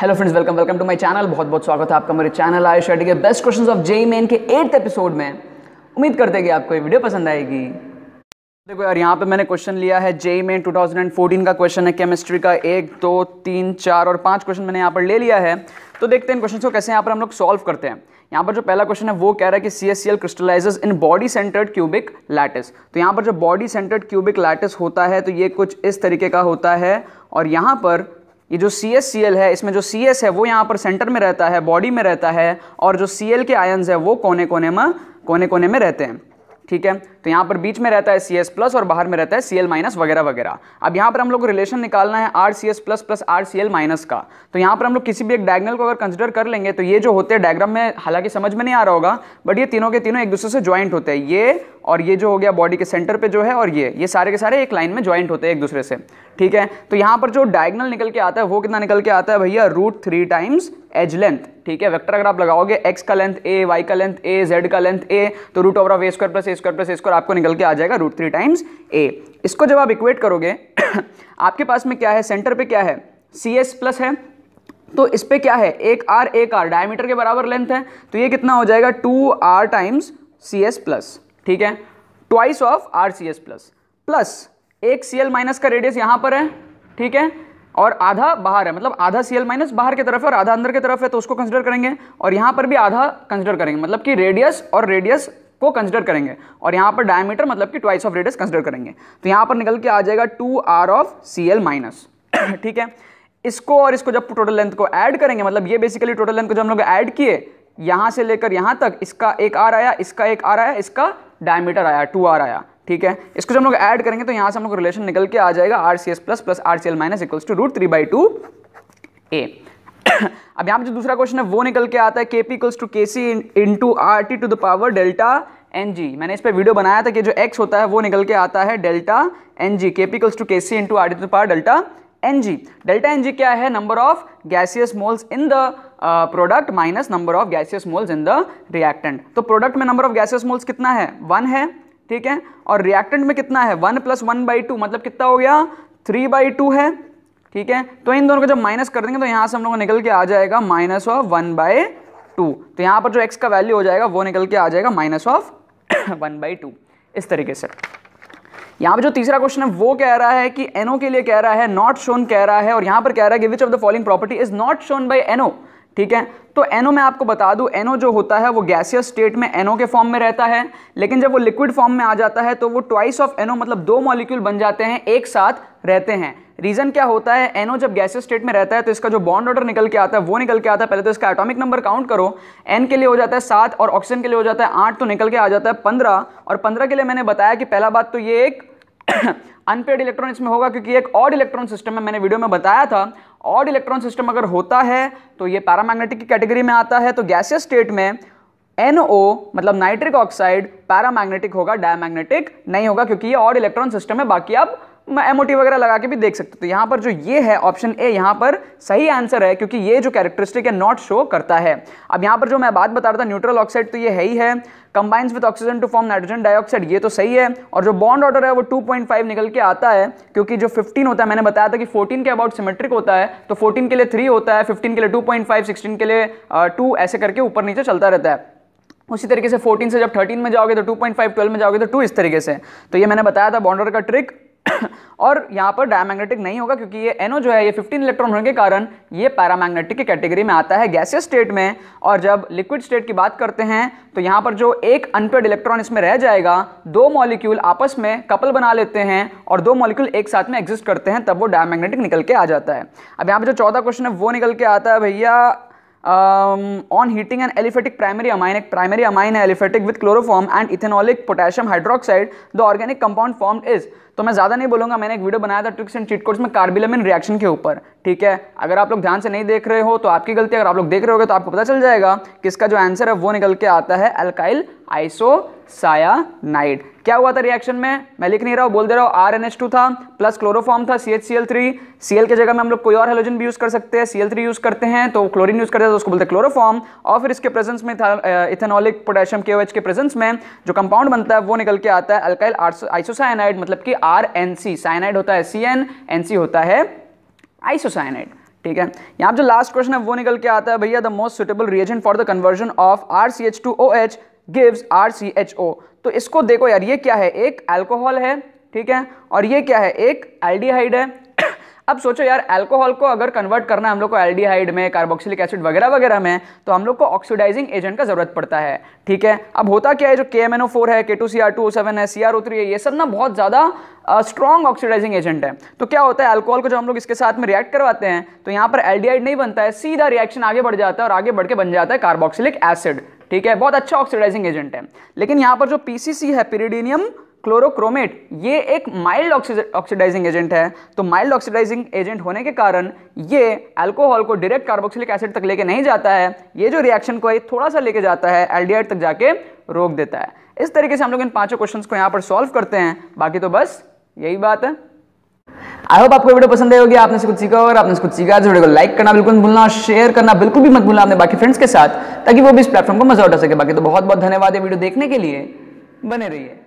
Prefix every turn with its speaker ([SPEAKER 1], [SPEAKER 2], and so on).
[SPEAKER 1] hello friends welcome welcome to my channel बहुत बहुत स्वागत है आपका मेरे चैनल आयुष शेट्टी के best questions of JEE Main के एट्थ एपिसोड में उम्मीद करते हैं कि आपको ये वीडियो पसंद आएगी देखो यार यहाँ पे मैंने क्वेश्चन लिया है जेई मेन 2014 का क्वेश्चन है केमिस्ट्री का एक दो तीन चार और पाँच क्वेश्चन मैंने यहाँ पर ले लिया है तो देखते हैं इन क्वेश्चन को कैसे यहाँ पर हम लोग सॉल्व करते हैं यहाँ पर जो पहला क्वेश्चन है वो कह रहा है कि C S C L crystallises in body centred cubic lattice तो यहाँ पर जो बॉडी सेंटर्ड क्यूबिक लैटिस होता है तो ये कुछ इस तरीके का होता है और यहाँ पर ये जो सी एस सी एल है इसमें जो सी एस है वो यहाँ पर सेंटर में रहता है बॉडी में रहता है और जो सी एल के आयन्स है वो कोने कोने में कोने कोने में रहते हैं ठीक है तो यहाँ पर बीच में रहता है सी एस प्लस और बाहर में रहता है सी एल माइनस वगैरह वगैरह अब यहाँ पर हम लोग को रिलेशन निकालना है R C S plus plus R C L minus का तो यहाँ पर हम लोग किसी भी एक डायगनल को अगर कंसिडर कर लेंगे तो ये जो होते हैं डायग्राम में हालांकि समझ में नहीं आ रहा होगा बट ये तीनों के तीनों एक दूसरे से ज्वाइंट होते हैं ये और ये जो हो गया बॉडी के सेंटर पे जो है और ये ये सारे के सारे एक लाइन में ज्वाइंट होते हैं एक दूसरे से ठीक है तो यहाँ पर जो डायगनल निकल के आता है वो कितना निकल के आता है भैया root three times edge length ठीक है वेक्टर अगर आप लगाओगे एक्स का लेंथ ए वाई का लेंथ ए जेड का लेंथ ए तो root of of A square plus A square plus A square आपको निकल के आ जाएगा रूट थ्री टाइम्स ए इसको जब आप इक्वेट करोगे आपके पास में क्या है सेंटर पे क्या है सी एस प्लस है तो इस पर क्या है एक आर एक आर डायमीटर के बराबर लेंथ है तो ये कितना हो जाएगा two R times C S plus ठीक है twice of R C S plus plus एक सी एल माइनस का रेडियस यहां पर है ठीक है और आधा बाहर है मतलब आधा सी एल माइनस बाहर की तरफ है और आधा अंदर की तरफ है तो उसको कंसिडर करेंगे और यहां पर भी आधा कंसिडर करेंगे मतलब कि रेडियस और रेडियस को कंसिडर करेंगे और यहां पर डायमीटर मतलब कि ट्वाइस ऑफ रेडियस कंसिडर करेंगे तो यहां पर निकल के आ जाएगा two R of C L minus ठीक है इसको और इसको जब टोटल लेंथ को ऐड करेंगे मतलब ये बेसिकली टोटल लेंथ को जब हम लोग ऐड किए यहां से लेकर यहां तक इसका एक आर आया इसका एक आर आया इसका डायमीटर आया टू आर आया ठीक है इसको जब हम लोग ऐड करेंगे तो यहाँ से हम लोग रिलेशन निकल के आ जाएगा R C S plus plus R C L minus equals to root three by two A अब यहाँ पे जो दूसरा क्वेश्चन है वो निकल के आता है के P equals to K C into R T to the power delta N G मैंने इस पर वीडियो बनाया था कि जो एक्स होता है वो निकल के आता है डेल्टा एन जी के P equals to K C into R T to the power delta N G delta N G क्या है number of gaseous moles in the product minus number of gaseous moles in the reactant तो product में number of gaseous moles कितना है one है ठीक है और रिएक्टेंट में कितना है one plus one by two मतलब कितना हो गया थ्री बाई टू है ठीक है तो इन दोनों को जब माइनस कर देंगे तो यहां से हम लोग निकल के आ जाएगा minus of one by two तो यहां पर जो एक्स का वैल्यू हो जाएगा वो निकल के आ जाएगा minus of one by two इस तरीके से यहाँ पे जो तीसरा क्वेश्चन है वो कह रहा है कि एनओ के लिए कह रहा है नॉट शोन कह रहा है और यहाँ पर कह रहा है कि which of the following property is not shown by NO ठीक है तो एनो मैं आपको बता दूं एनो जो होता है वो गैसियस स्टेट में एनो के फॉर्म में रहता है लेकिन जब वो लिक्विड फॉर्म में आ जाता है तो वो ट्वाइस ऑफ एनो मतलब दो मॉलिक्यूल बन जाते हैं एक साथ रहते हैं रीजन क्या होता है एनो जब गैसियस स्टेट में रहता है तो इसका जो बॉन्ड ऑर्डर निकल के आता है वो निकल के आता है पहले तो इसका एटॉमिक नंबर काउंट करो एन के लिए हो जाता है सात और ऑक्सीजन के लिए हो जाता है आठ तो निकल के आ जाता है पंद्रह और पंद्रह के लिए मैंने बताया कि पहला बात तो ये एक अनपेड इलेक्ट्रॉन इसमें होगा क्योंकि एक और इलेक्ट्रॉन सिस्टम में मैंने वीडियो में बताया था ऑड इलेक्ट्रॉन सिस्टम अगर होता है तो ये पैरामैग्नेटिक की कैटेगरी में आता है तो गैसियस स्टेट में NO मतलब नाइट्रिक ऑक्साइड पैरामैग्नेटिक होगा डायमैग्नेटिक नहीं होगा क्योंकि ये ऑड इलेक्ट्रॉन सिस्टम है बाकी आप एमओटी वगैरह लगा के भी देख सकते हो तो यहाँ पर जो ये है ऑप्शन ए यहां पर सही आंसर है क्योंकि ये जो कैरेक्टरिस्टिक है नॉट शो करता है अब यहां पर जो मैं बात बता रहा था न्यूट्रल ऑक्साइड तो ये है ही है combines with oxygen to form nitrogen dioxide ये तो सही है और जो बॉन्ड ऑर्डर है वो 2.5 निकल के आता है क्योंकि जो 15 होता है मैंने बताया था कि 14 के अबाउट सिमेट्रिक होता है तो 14 के लिए 3 होता है 15 के लिए 2.5 16 के लिए टू 2 ऐसे करके ऊपर नीचे चलता रहता है उसी तरीके से 14 से जब 13 में जाओगे तो 2.5 12 में जाओगे तो 2 इस तरीके से तो ये मैंने बताया था बॉन्डर का ट्रिक और यहाँ पर डायमैग्नेटिक नहीं होगा क्योंकि ये एनो जो है ये 15 इलेक्ट्रॉन होने के कारण ये पैरामैग्नेटिक की कैटेगरी में आता है गैसियस स्टेट में और जब लिक्विड स्टेट की बात करते हैं तो यहाँ पर जो एक अनपेड इलेक्ट्रॉन इसमें रह जाएगा दो मॉलिक्यूल आपस में कपल बना लेते हैं और दो मॉलिक्यूल एक साथ में एग्जिस्ट करते हैं तब वो डायमैग्नेटिक निकल के आ जाता है अब यहाँ पर जो चौदह क्वेश्चन है वो निकल के आता है भैया on heating and aliphatic primary amine एक प्राइमरी अमाइन है aliphatic with chloroform and ethanolic potassium hydroxide the organic compound form is तो मैं ज़्यादा नहीं बोलूँगा मैंने एक वीडियो बनाया था ट्रिक्स एंड चीट कोड्स में कार्बिलमिन रिएक्शन के ऊपर ठीक है अगर आप लोग ध्यान से नहीं देख रहे हो तो आपकी गलती अगर आप लोग देख रहे हो तो आपको पता चल जाएगा कि जो आंसर है वो निकल के आता है अल्काइल साइड क्या हुआ था रिएक्शन में मैं लिख नहीं रहा हूँ बोल दे रहा हूँ आर एन एच टू था प्लस क्लोरोफॉर्म था C H C L three C L की जगह में हम लोग कोई और हेलोजन भी यूज़ कर सकते हैं सी एल थ्री यूज़ करते हैं तो क्लोरीन यूज़ करते हैं तो उसको बोलते हैं क्लोरोफॉर्म और फिर इसके प्रेजेंस में था इथेनॉलिक पोटेशियम के के प्रेजेंस में जो कंपाउंड बनता है वो निकल के आता है अल्काइल आइसोसाइनाइड मतलब कि आर एन सी साइनाइड होता है सी एन एन सी होता है आइसोसाइनाइड ठीक है यहां जो लास्ट क्वेश्चन है वो निकल के आता है भैया the most suitable reagent for the conversion of R C H two O H gives R C H O तो इसको देखो यार ये क्या है एक एल्कोहल है ठीक है और ये क्या है एक एल्डिहाइड है अब सोचो यार एल्कोहल को अगर कन्वर्ट करना हम लोग को एल्डिहाइड में कार्बोक्सिलिक एसिड वगैरह वगैरह में तो हम लोग को ऑक्सीडाइजिंग एजेंट का जरूरत पड़ता है ठीक है अब होता क्या है जो के है के है सी है ये सब ना बहुत ज़्यादा स्ट्रॉन्ग ऑक्सीडाइजिंग एजेंट है तो क्या होता है एल्कोहल को जब हम लोग इसके साथ में रिएक्ट करवाते हैं तो यहाँ पर एल्डिहाइड नहीं बनता है सीधा रिएक्शन आगे बढ़ जाता है और आगे बढ़ के बन जाता है कार्बोक्सिलिक एसिड ठीक है बहुत अच्छा ऑक्सीडाइजिंग एजेंट है लेकिन यहाँ पर जो पीसीसी है पीरिडीनियम क्लोरोक्रोमेट ये एक माइल्ड ऑक्सीडाइजिंग एजेंट है तो माइल्ड ऑक्सीडाइजिंग एजेंट होने के कारण ये अल्कोहल को डायरेक्ट कार्बोक्सिलिक एसिड तक लेके नहीं जाता है ये जो रिएक्शन को है थोड़ा सा लेके जाता है एल्डिहाइड तक जाके रोक देता है इस तरीके से हम लोग इन पांचों क्वेश्चंस को यहाँ पर सॉल्व करते हैं बाकी तो बस यही बात है आई होप आपको वीडियो पसंद आई होगी आपने कुछ सीखा और आपने कुछ सीखा वीडियो को लाइक करना बिल्कुल भूलना शेयर करना बिल्कुल भी मत भूलना अपने बाकी फ्रेंड्स के साथ ताकि वो भी इस प्लेटफॉर्म को मजा उठा सके बाकी तो बहुत बहुत धन्यवाद है वीडियो देखने के लिए बने रहिए